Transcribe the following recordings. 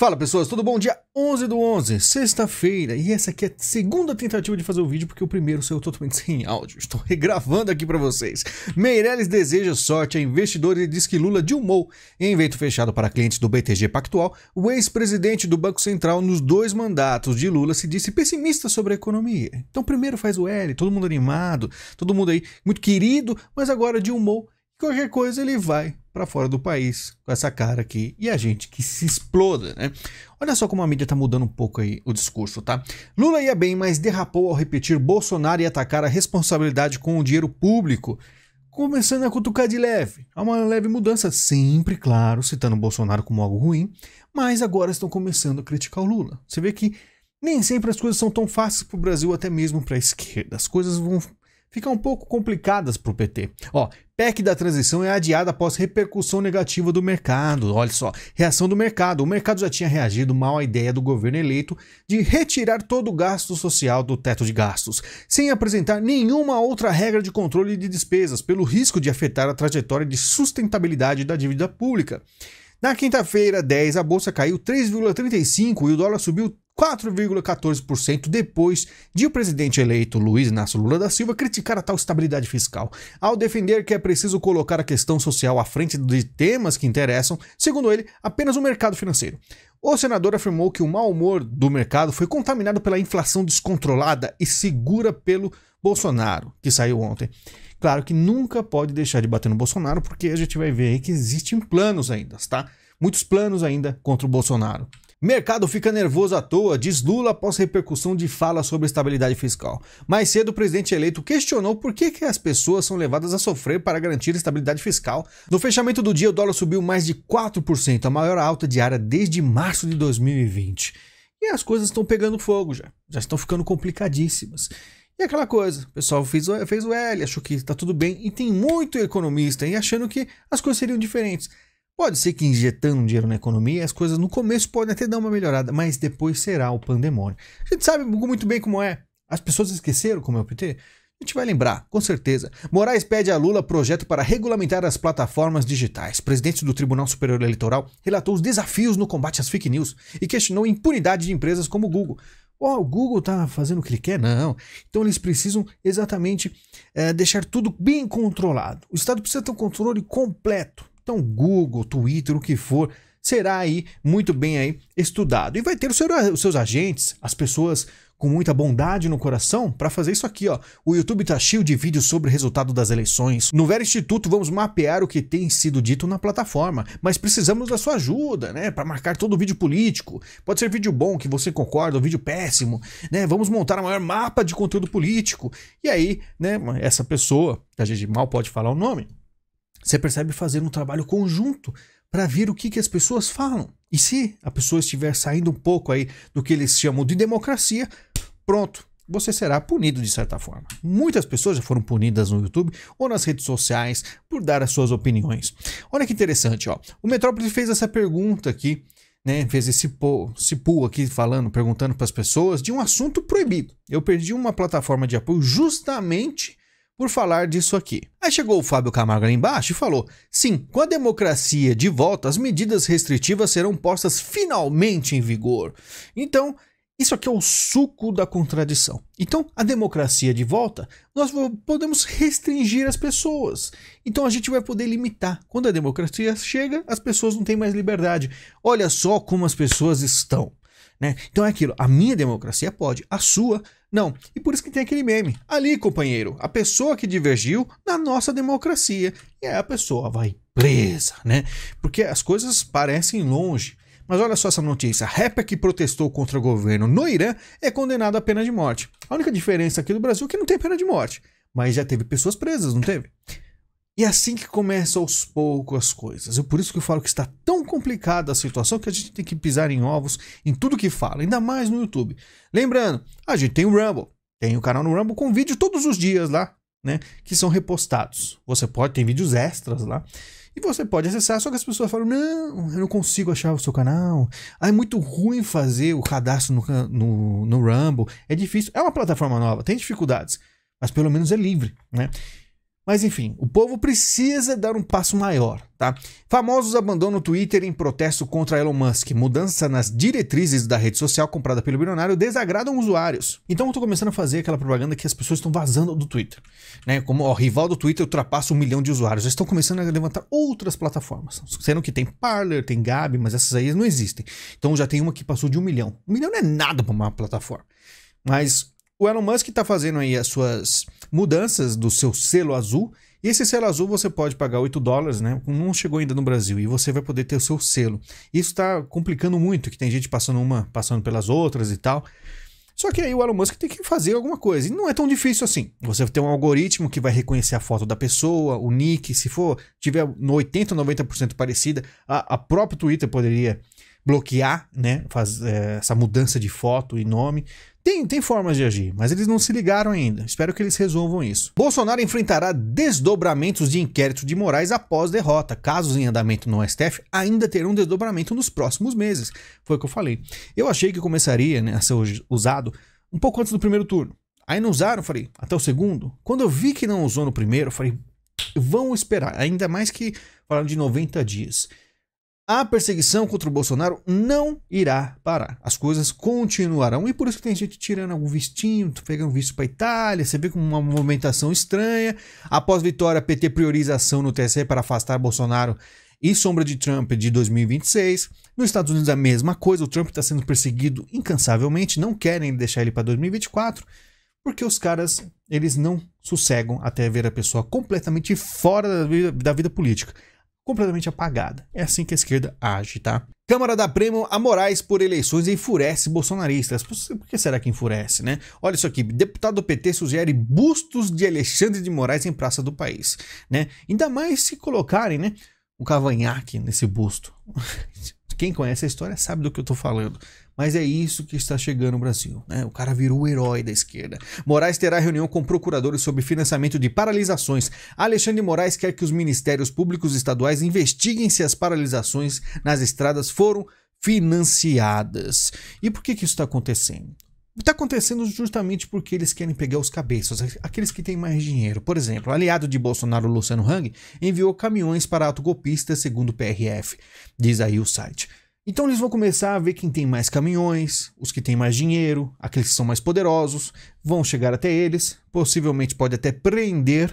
Fala pessoas, tudo bom? Dia 11 do 11, sexta-feira, e essa aqui é a segunda tentativa de fazer o vídeo porque o primeiro saiu totalmente sem áudio. Estou regravando aqui para vocês. Meirelles deseja sorte a investidores e diz que Lula dilmou. Em evento fechado para clientes do BTG Pactual, o ex-presidente do Banco Central nos dois mandatos de Lula se disse pessimista sobre a economia. Então primeiro faz o L, todo mundo animado, todo mundo aí muito querido, mas agora dilmou qualquer coisa ele vai para fora do país com essa cara aqui e a gente que se exploda, né? Olha só como a mídia tá mudando um pouco aí o discurso, tá? Lula ia bem, mas derrapou ao repetir Bolsonaro e atacar a responsabilidade com o dinheiro público. Começando a cutucar de leve. Há uma leve mudança, sempre, claro, citando Bolsonaro como algo ruim, mas agora estão começando a criticar o Lula. Você vê que nem sempre as coisas são tão fáceis para o Brasil, até mesmo para a esquerda. As coisas vão ficam um pouco complicadas para o PT. Ó, PEC da transição é adiada após repercussão negativa do mercado. Olha só, reação do mercado. O mercado já tinha reagido mal à ideia do governo eleito de retirar todo o gasto social do teto de gastos, sem apresentar nenhuma outra regra de controle de despesas, pelo risco de afetar a trajetória de sustentabilidade da dívida pública. Na quinta-feira, 10, a bolsa caiu 3,35 e o dólar subiu 4,14% depois de o presidente eleito Luiz Inácio Lula da Silva criticar a tal estabilidade fiscal, ao defender que é preciso colocar a questão social à frente de temas que interessam, segundo ele, apenas o mercado financeiro. O senador afirmou que o mau humor do mercado foi contaminado pela inflação descontrolada e segura pelo Bolsonaro, que saiu ontem. Claro que nunca pode deixar de bater no Bolsonaro, porque a gente vai ver aí que existem planos ainda, tá? Muitos planos ainda contra o Bolsonaro. Mercado fica nervoso à toa, diz Lula após repercussão de fala sobre estabilidade fiscal. Mais cedo, o presidente eleito questionou por que, que as pessoas são levadas a sofrer para garantir estabilidade fiscal. No fechamento do dia, o dólar subiu mais de 4%, a maior alta diária desde março de 2020. E as coisas estão pegando fogo já, já estão ficando complicadíssimas. E aquela coisa, o pessoal fez, fez o L, achou que está tudo bem, e tem muito economista aí achando que as coisas seriam diferentes. Pode ser que injetando dinheiro na economia, as coisas no começo podem até dar uma melhorada, mas depois será o pandemônio. A gente sabe muito bem como é. As pessoas esqueceram como é o PT? A gente vai lembrar, com certeza. Moraes pede a Lula projeto para regulamentar as plataformas digitais. presidente do Tribunal Superior Eleitoral relatou os desafios no combate às fake news e questionou a impunidade de empresas como o Google. Oh, o Google está fazendo o que ele quer? Não. Então eles precisam exatamente é, deixar tudo bem controlado. O Estado precisa ter um controle completo então, Google, Twitter, o que for, será aí muito bem aí estudado. E vai ter os seus agentes, as pessoas com muita bondade no coração para fazer isso aqui, ó. O YouTube tá cheio de vídeos sobre o resultado das eleições. No Vera Instituto vamos mapear o que tem sido dito na plataforma, mas precisamos da sua ajuda, né, para marcar todo o vídeo político. Pode ser vídeo bom que você concorda, ou vídeo péssimo, né? Vamos montar o maior mapa de conteúdo político. E aí, né, essa pessoa, a gente mal pode falar o nome, você percebe fazer um trabalho conjunto para ver o que, que as pessoas falam. E se a pessoa estiver saindo um pouco aí do que eles chamam de democracia, pronto, você será punido de certa forma. Muitas pessoas já foram punidas no YouTube ou nas redes sociais por dar as suas opiniões. Olha que interessante, ó. O Metrópolis fez essa pergunta aqui, né? Fez esse pull, esse pull aqui falando, perguntando para as pessoas de um assunto proibido. Eu perdi uma plataforma de apoio justamente por falar disso aqui. Aí chegou o Fábio Camargo lá embaixo e falou: sim, com a democracia de volta, as medidas restritivas serão postas finalmente em vigor. Então, isso aqui é o suco da contradição. Então, a democracia de volta, nós podemos restringir as pessoas. Então, a gente vai poder limitar. Quando a democracia chega, as pessoas não têm mais liberdade. Olha só como as pessoas estão. Né? Então, é aquilo: a minha democracia pode, a sua não, e por isso que tem aquele meme. Ali, companheiro, a pessoa que divergiu na nossa democracia. E aí a pessoa vai presa, né? Porque as coisas parecem longe. Mas olha só essa notícia: rapper que protestou contra o governo no Irã é condenado à pena de morte. A única diferença aqui do Brasil é que não tem pena de morte. Mas já teve pessoas presas, não teve? E é assim que começa aos poucos as coisas. E é por isso que eu falo que está tão complicada a situação que a gente tem que pisar em ovos em tudo que fala, ainda mais no YouTube. Lembrando, a gente tem o Rumble, tem o canal no Rumble com vídeo todos os dias lá, né? Que são repostados. Você pode, tem vídeos extras lá. E você pode acessar, só que as pessoas falam: não, eu não consigo achar o seu canal. Ah, é muito ruim fazer o cadastro no, no, no Rumble. É difícil. É uma plataforma nova, tem dificuldades. Mas pelo menos é livre, né? Mas enfim, o povo precisa dar um passo maior, tá? Famosos abandonam o Twitter em protesto contra Elon Musk. Mudança nas diretrizes da rede social comprada pelo bilionário desagradam usuários. Então eu tô começando a fazer aquela propaganda que as pessoas estão vazando do Twitter, né? Como o rival do Twitter ultrapassa um milhão de usuários. já estão começando a levantar outras plataformas, sendo que tem Parler, tem Gabi, mas essas aí não existem. Então já tem uma que passou de um milhão. Um milhão não é nada para uma plataforma. Mas o Elon Musk está fazendo aí as suas mudanças do seu selo azul. E esse selo azul você pode pagar 8 dólares, né? Não chegou ainda no Brasil. E você vai poder ter o seu selo. Isso está complicando muito, que tem gente passando uma, passando pelas outras e tal. Só que aí o Elon Musk tem que fazer alguma coisa. E não é tão difícil assim. Você tem um algoritmo que vai reconhecer a foto da pessoa, o nick, se for tiver no ou 90% parecida, a, a própria Twitter poderia bloquear, né, faz, é, essa mudança de foto e nome. Tem, tem formas de agir, mas eles não se ligaram ainda. Espero que eles resolvam isso. Bolsonaro enfrentará desdobramentos de inquérito de Moraes após derrota. Casos em andamento no STF ainda terão desdobramento nos próximos meses. Foi o que eu falei. Eu achei que começaria né, a ser usado um pouco antes do primeiro turno. Aí não usaram, falei, até o segundo. Quando eu vi que não usou no primeiro, falei, vão esperar. Ainda mais que falaram de 90 dias a perseguição contra o Bolsonaro não irá parar. As coisas continuarão. E por isso que tem gente tirando algum vistinho, pegando visto para Itália. Você vê com uma movimentação estranha. Após vitória, PT priorização no TSE para afastar Bolsonaro e sombra de Trump de 2026. Nos Estados Unidos, a mesma coisa. O Trump está sendo perseguido incansavelmente. Não querem deixar ele para 2024 porque os caras eles não sossegam até ver a pessoa completamente fora da vida, da vida política completamente apagada. É assim que a esquerda age, tá? Câmara da prêmio a Moraes por eleições e enfurece bolsonaristas. Por que será que enfurece, né? Olha isso aqui. Deputado do PT sugere bustos de Alexandre de Moraes em praça do país, né? Ainda mais se colocarem, né? O cavanhaque nesse busto. Quem conhece a história sabe do que eu estou falando. Mas é isso que está chegando no Brasil. Né? O cara virou o herói da esquerda. Moraes terá reunião com procuradores sobre financiamento de paralisações. Alexandre Moraes quer que os ministérios públicos estaduais investiguem se as paralisações nas estradas foram financiadas. E por que, que isso está acontecendo? Está acontecendo justamente porque eles querem pegar os cabeças, aqueles que têm mais dinheiro. Por exemplo, aliado de Bolsonaro Luciano Hang enviou caminhões para ato segundo o PRF, diz aí o site. Então eles vão começar a ver quem tem mais caminhões, os que têm mais dinheiro, aqueles que são mais poderosos, vão chegar até eles, possivelmente pode até prender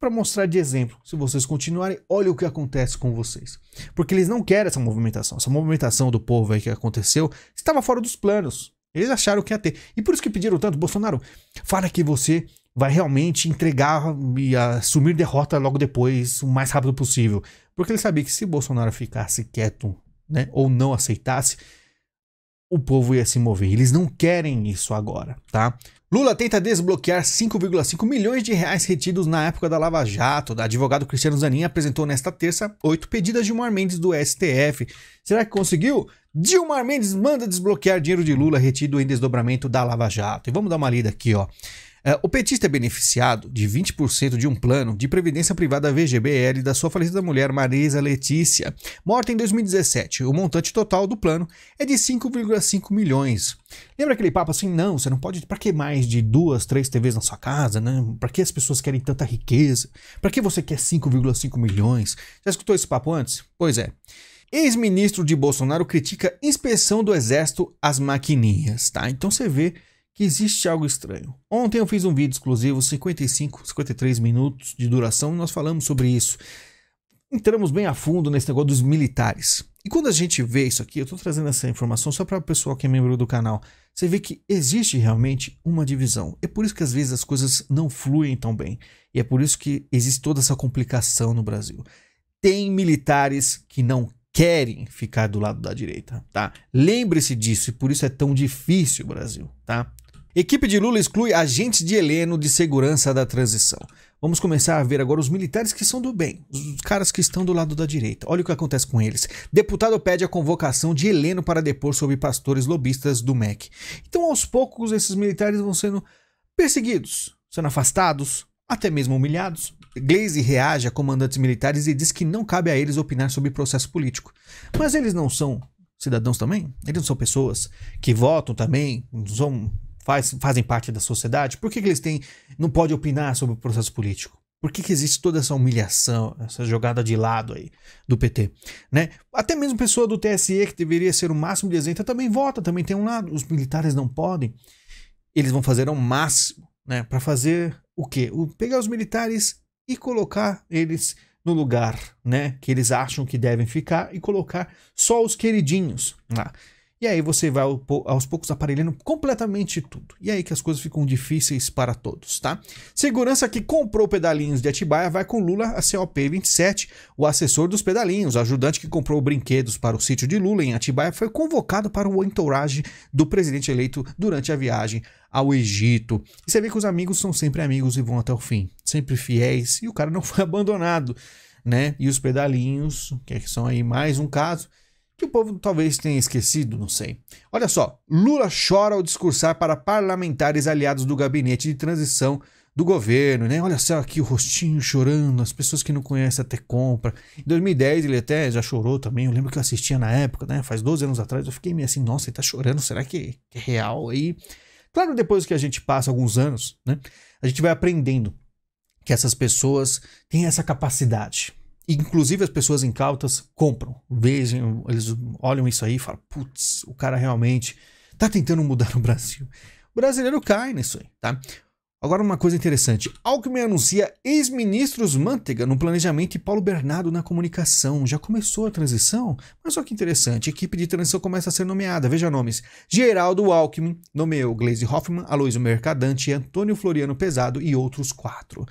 para mostrar de exemplo. Se vocês continuarem, olha o que acontece com vocês. Porque eles não querem essa movimentação. Essa movimentação do povo aí que aconteceu estava fora dos planos. Eles acharam que ia ter. E por isso que pediram tanto, Bolsonaro, fala que você vai realmente entregar e assumir derrota logo depois, o mais rápido possível. Porque ele sabia que se Bolsonaro ficasse quieto, né, ou não aceitasse, o povo ia se mover. Eles não querem isso agora, tá? Lula tenta desbloquear 5,5 milhões de reais retidos na época da Lava Jato. O advogado Cristiano Zanin apresentou nesta terça oito pedidas de Mar Mendes do STF. Será que conseguiu? Dilmar Mendes manda desbloquear dinheiro de Lula retido em desdobramento da Lava Jato. E vamos dar uma lida aqui, ó. É, o petista é beneficiado de 20% de um plano de previdência privada VGBL da sua falecida mulher Marisa Letícia, morta em 2017. O montante total do plano é de 5,5 milhões. Lembra aquele papo assim? Não, você não pode. Para que mais de duas, três TVs na sua casa, né? Para que as pessoas querem tanta riqueza? Para que você quer 5,5 milhões? Já escutou esse papo antes? Pois é. Ex-ministro de Bolsonaro critica inspeção do Exército às maquininhas, tá? Então você vê que existe algo estranho. Ontem eu fiz um vídeo exclusivo, 55, 53 minutos de duração, e nós falamos sobre isso. Entramos bem a fundo nesse negócio dos militares. E quando a gente vê isso aqui, eu estou trazendo essa informação só para o pessoal que é membro do canal, você vê que existe realmente uma divisão. É por isso que às vezes as coisas não fluem tão bem. E é por isso que existe toda essa complicação no Brasil tem militares que não querem ficar do lado da direita, tá? Lembre-se disso e por isso é tão difícil, Brasil, tá? Equipe de Lula exclui agentes de Heleno de segurança da transição. Vamos começar a ver agora os militares que são do bem, os caras que estão do lado da direita. Olha o que acontece com eles. Deputado pede a convocação de Heleno para depor sobre pastores lobistas do MEC. Então, aos poucos, esses militares vão sendo perseguidos, sendo afastados, até mesmo humilhados. Glaze reage a comandantes militares e diz que não cabe a eles opinar sobre processo político. Mas eles não são cidadãos também? Eles não são pessoas que votam também, são, faz, fazem parte da sociedade? Por que, que eles têm, não podem opinar sobre o processo político? Por que, que existe toda essa humilhação, essa jogada de lado aí do PT? Né? Até mesmo pessoa do TSE, que deveria ser o máximo de isenta, também vota, também tem um lado. Os militares não podem. Eles vão fazer ao máximo né, para fazer o quê? O, pegar os militares e colocar eles no lugar, né? Que eles acham que devem ficar e colocar só os queridinhos lá. Ah. E aí você vai aos poucos aparelhando completamente tudo. E aí que as coisas ficam difíceis para todos, tá? Segurança que comprou pedalinhos de Atibaia vai com Lula a COP27. O assessor dos pedalinhos, o ajudante que comprou brinquedos para o sítio de Lula em Atibaia, foi convocado para o entourage do presidente eleito durante a viagem ao Egito. E você vê que os amigos são sempre amigos e vão até o fim, sempre fiéis, e o cara não foi abandonado, né? E os pedalinhos, que é são aí mais um caso, que o povo talvez tenha esquecido, não sei. Olha só, Lula chora ao discursar para parlamentares aliados do gabinete de transição do governo, né? Olha só aqui o rostinho chorando, as pessoas que não conhecem até compra. Em 2010 ele até já chorou também, eu lembro que eu assistia na época, né? Faz 12 anos atrás, eu fiquei meio assim, nossa, ele tá chorando, será que é real aí? Claro, depois que a gente passa alguns anos, né? A gente vai aprendendo que essas pessoas têm essa capacidade, Inclusive as pessoas incautas compram, vejam, eles olham isso aí e falam: putz, o cara realmente tá tentando mudar o Brasil. O brasileiro cai nisso aí, tá? Agora uma coisa interessante. Alckmin anuncia ex-ministros Manteiga no planejamento e Paulo Bernardo na comunicação. Já começou a transição? Mas olha que interessante, a equipe de transição começa a ser nomeada. Veja nomes. Geraldo Alckmin nomeou Glaze Hoffman, Aloysio Mercadante, Antônio Floriano Pesado e outros quatro.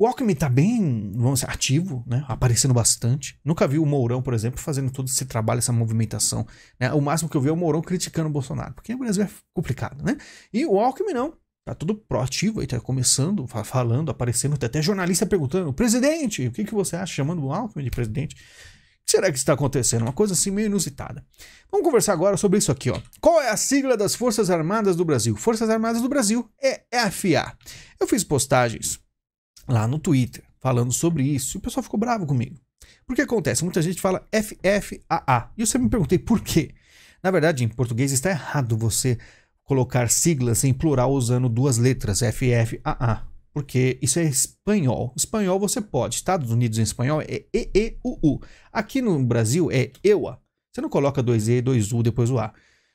O Alckmin tá bem, vamos dizer, ativo, né? Aparecendo bastante. Nunca vi o Mourão, por exemplo, fazendo todo esse trabalho, essa movimentação. Né? O máximo que eu vi é o Mourão criticando o Bolsonaro, porque o Brasil é complicado, né? E o Alckmin não. Tá tudo proativo aí, tá começando, falando, aparecendo. Tem até jornalista perguntando: presidente, o que, que você acha? Chamando o Alckmin de presidente. O que será que está acontecendo? Uma coisa assim meio inusitada. Vamos conversar agora sobre isso aqui, ó. Qual é a sigla das Forças Armadas do Brasil? Forças Armadas do Brasil é FA. É eu fiz postagens lá no Twitter falando sobre isso. E o pessoal ficou bravo comigo. Porque acontece, muita gente fala FFAA. E eu sempre me perguntei por quê. Na verdade, em português está errado você colocar siglas em plural usando duas letras, FFAA. Porque isso é espanhol. Espanhol você pode. Estados Unidos em espanhol é EEUU. Aqui no Brasil é EUA. Você não coloca dois E, dois U, depois o A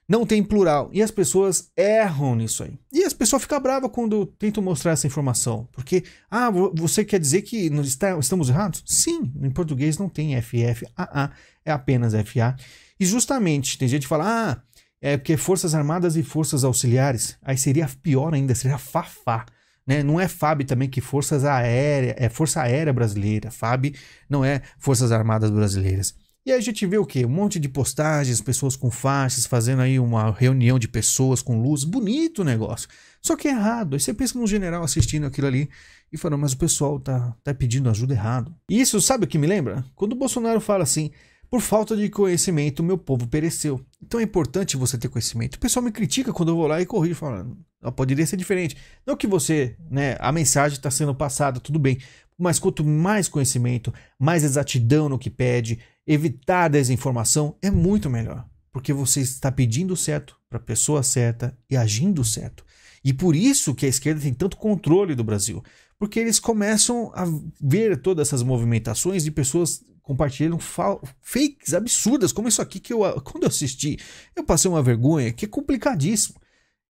não tem plural. E as pessoas erram nisso aí. E as pessoas ficam bravas quando eu tento mostrar essa informação. Porque, ah, você quer dizer que nós está, estamos errados? Sim, em português não tem FFAA, é apenas FA. E justamente, tem gente que fala, ah, é porque Forças Armadas e Forças Auxiliares, aí seria pior ainda, seria FAFA. Né? Não é FAB também que Forças Aérea, é Força Aérea Brasileira. FAB não é Forças Armadas Brasileiras. E aí a gente vê o quê? Um monte de postagens, pessoas com faixas, fazendo aí uma reunião de pessoas com luz. Bonito o negócio. Só que é errado. Aí você pensa num general assistindo aquilo ali e falando, mas o pessoal tá, tá pedindo ajuda errado. E isso sabe o que me lembra? Quando o Bolsonaro fala assim, por falta de conhecimento meu povo pereceu. Então é importante você ter conhecimento. O pessoal me critica quando eu vou lá e corrijo, falando, ah, poderia ser diferente. Não que você, né, a mensagem está sendo passada, tudo bem. Mas quanto mais conhecimento, mais exatidão no que pede, evitar desinformação é muito melhor, porque você está pedindo certo para a pessoa certa e agindo certo. E por isso que a esquerda tem tanto controle do Brasil, porque eles começam a ver todas essas movimentações de pessoas compartilhando fakes absurdas, como isso aqui que eu quando eu assisti, eu passei uma vergonha que é complicadíssimo.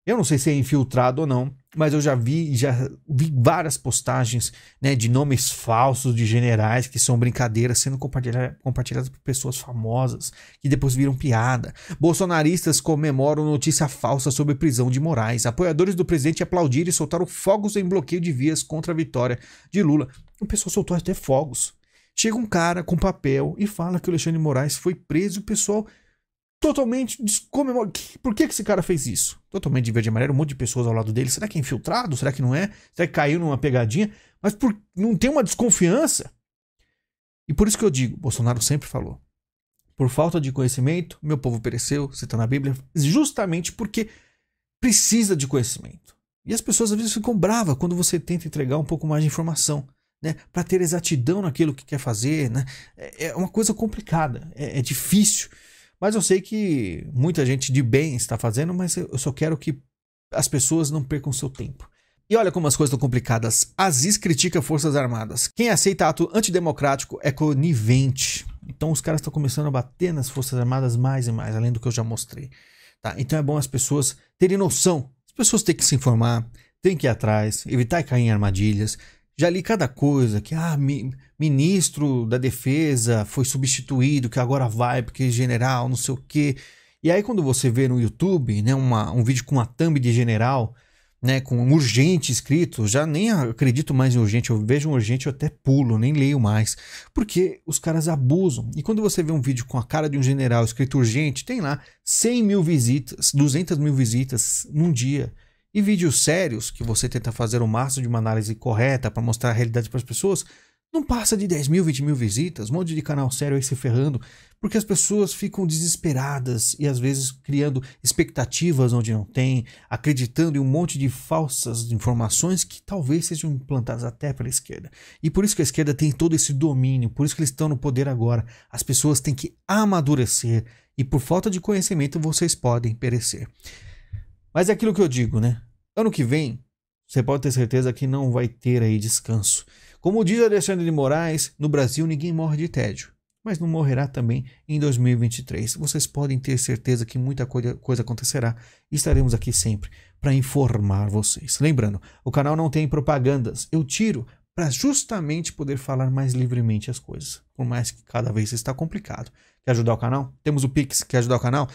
Eu não sei se é infiltrado ou não, mas eu já vi, já vi várias postagens né, de nomes falsos de generais que são brincadeiras sendo compartilhadas por pessoas famosas que depois viram piada. Bolsonaristas comemoram notícia falsa sobre prisão de Moraes. Apoiadores do presidente aplaudiram e soltaram fogos em bloqueio de vias contra a vitória de Lula. O pessoal soltou até fogos. Chega um cara com papel e fala que o Alexandre Moraes foi preso, e o pessoal totalmente descomemorado. Por que, que esse cara fez isso? Totalmente de verde e amarelo, um monte de pessoas ao lado dele. Será que é infiltrado? Será que não é? Será que caiu numa pegadinha? Mas por... não tem uma desconfiança? E por isso que eu digo, Bolsonaro sempre falou. Por falta de conhecimento, meu povo pereceu, citando na Bíblia, justamente porque precisa de conhecimento. E as pessoas às vezes ficam bravas quando você tenta entregar um pouco mais de informação. Né, para ter exatidão naquilo que quer fazer, né? é, é uma coisa complicada, é, é difícil. Mas eu sei que muita gente de bem está fazendo, mas eu só quero que as pessoas não percam seu tempo. E olha como as coisas estão complicadas. Aziz critica Forças Armadas. Quem aceita ato antidemocrático é conivente. Então os caras estão começando a bater nas Forças Armadas mais e mais, além do que eu já mostrei. Tá? Então é bom as pessoas terem noção. As pessoas têm que se informar, têm que ir atrás, evitar cair em armadilhas, já li cada coisa que ah, mi, ministro da defesa foi substituído, que agora vai porque general, não sei o quê. E aí quando você vê no YouTube, né, uma, um vídeo com uma thumb de general, né, com um urgente escrito, já nem acredito mais em urgente, eu vejo um urgente eu até pulo, nem leio mais, porque os caras abusam. E quando você vê um vídeo com a cara de um general escrito urgente, tem lá 100 mil visitas, 200 mil visitas num dia. E vídeos sérios, que você tenta fazer o máximo de uma análise correta para mostrar a realidade para as pessoas, não passa de 10 mil, 20 mil visitas, um monte de canal sério aí se ferrando, porque as pessoas ficam desesperadas e às vezes criando expectativas onde não tem, acreditando em um monte de falsas informações que talvez sejam implantadas até pela esquerda. E por isso que a esquerda tem todo esse domínio, por isso que eles estão no poder agora. As pessoas têm que amadurecer e por falta de conhecimento vocês podem perecer. Mas é aquilo que eu digo, né? Ano que vem, você pode ter certeza que não vai ter aí descanso. Como diz Alexandre de Moraes, no Brasil ninguém morre de tédio, mas não morrerá também em 2023. Vocês podem ter certeza que muita coisa, coisa acontecerá e estaremos aqui sempre para informar vocês. Lembrando, o canal não tem propagandas, eu tiro para justamente poder falar mais livremente as coisas, por mais que cada vez está complicado. Quer ajudar o canal? Temos o Pix, quer ajudar o canal?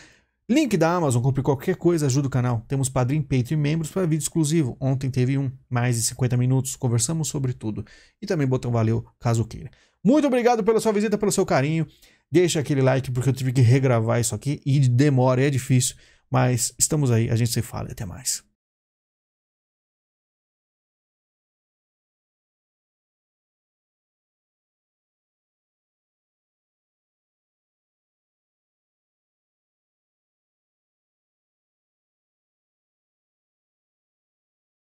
Link da Amazon, compre qualquer coisa, ajuda o canal. Temos padrinho, peito e membros para vídeo exclusivo. Ontem teve um, mais de 50 minutos, conversamos sobre tudo. E também botão valeu, caso queira. Muito obrigado pela sua visita, pelo seu carinho. Deixa aquele like, porque eu tive que regravar isso aqui e demora, é difícil. Mas estamos aí, a gente se fala. Até mais.